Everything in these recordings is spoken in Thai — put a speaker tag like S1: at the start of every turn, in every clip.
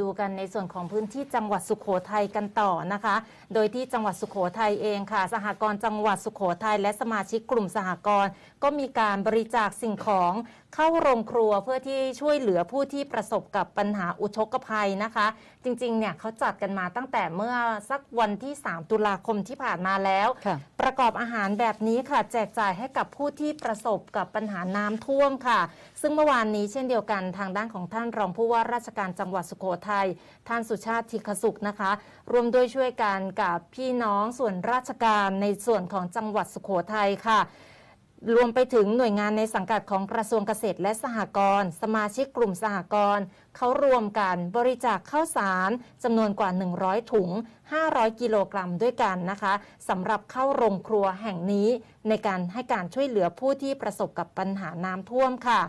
S1: ดูกันในส่วนของพื้นที่จังหวัดสุขโขทัยกันต่อนะคะ โดยที่จังหวัดสุขโขทัยเองค่ะ สหกรณ์จังหวัดสุขโขทัยและสมาชิกกลุ่มสหกรณ์ก็มีการบริจาคสิ่งของ เข้าโรงครัวเพื่อที่ช่วยเหลือผู้ที่ประสบกับปัญหาอุทกภัยนะคะ จริงๆ เนี่ยเขาจัดกันมาตั้งแต่เมื่อสักวันที่ 3 ตุลาคมที่ผ่านมาแล้วประกอบอาหารแบบนี้ค่ะแจกจ่ายให้กับผู้ที่ประสบกับปัญหาน้ำท่วมค่ะ ซึ่งเมื่อวานนี้เช่นเดียวกันทางด้านของท่านรองผู้ว่าราชการจังหวัดสุโขทัยท่านสุชาติธิคสุขนะคะรวมด้วยช่วยกันกับพี่น้องส่วนราชการในส่วนของจังหวัดสุโขทัยค่ะรวมไปถึงหน่วยงานในสังกัดของกระทรวงเกษตรและสหกรณ์สมาชิกกลุ่มสหกรณ์เขารวมกันบริจาคข้าวสารจำนวนกว่า 100 ถุง 500 กิโลกรัมด้วยกันนะคะสำหรับเข้าโรงครัวแห่งนี้ ในการให้การช่วยเหลือผู้ที่ประสบกับปัญหาน้ำท่วมค่ะ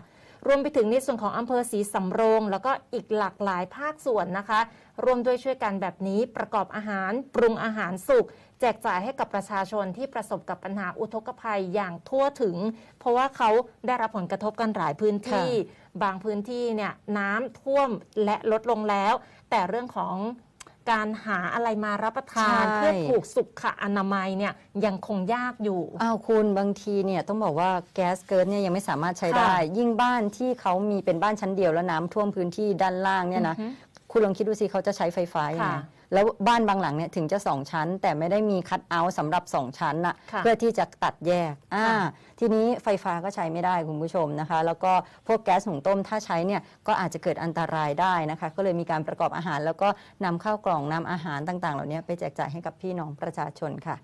S1: รวมไปถึงในส่วนของอำเภอศรีสำโรงแล้วก็อีกหลากหลายภาคส่วนนะคะ รวมด้วยช่วยกันแบบนี้ประกอบอาหารปรุงอาหารสุกแจกจ่ายให้กับประชาชนที่ประสบกับปัญหาอุทกภัยอย่างทั่วถึง เพราะว่าเขาได้รับผลกระทบกันหลายพื้นที่ บางพื้นที่เนี่ยน้ำท่วมและลดลงแล้ว แต่เรื่องของการหาอะไรมารับประทานเพื่อถูกสุขอนามั
S2: ยเนี่ยยังคงยากอยู่ อ้าวคุณบางทีเนี่ยต้องบอกว่าแก๊สเกิร์ตเนี่ยยังไม่สามารถใช้ได้ ยิ่งบ้านที่เขามีเป็นบ้านชั้นเดียวแล้วน้ำท่วมพื้นที่ด้านล่างเนี่ยนะคุณลองคิดดูสิเขาจะใช้ไฟฟ้ายังไงแล้วบ้านบางหลังเนี่ยถึงจะสองชั้น แต่ไม่ได้มีคัตเอาท์สำหรับสองชั้นน่ะเพื่อที่จะตัดแยก อ่า ทีนี้ไฟฟ้าก็ใช้ไม่ได้คุณผู้ชมนะคะ แล้วก็พวกแก๊สหุงต้มถ้าใช้เนี่ยก็อาจจะเกิดอันตรายได้นะคะ ก็เลยมีการประกอบอาหาร แล้วก็นำข้าวกล่องนำอาหารต่างๆ เหล่านี้ไปแจกจ่ายให้กับพี่น้องประชาชนค่ะ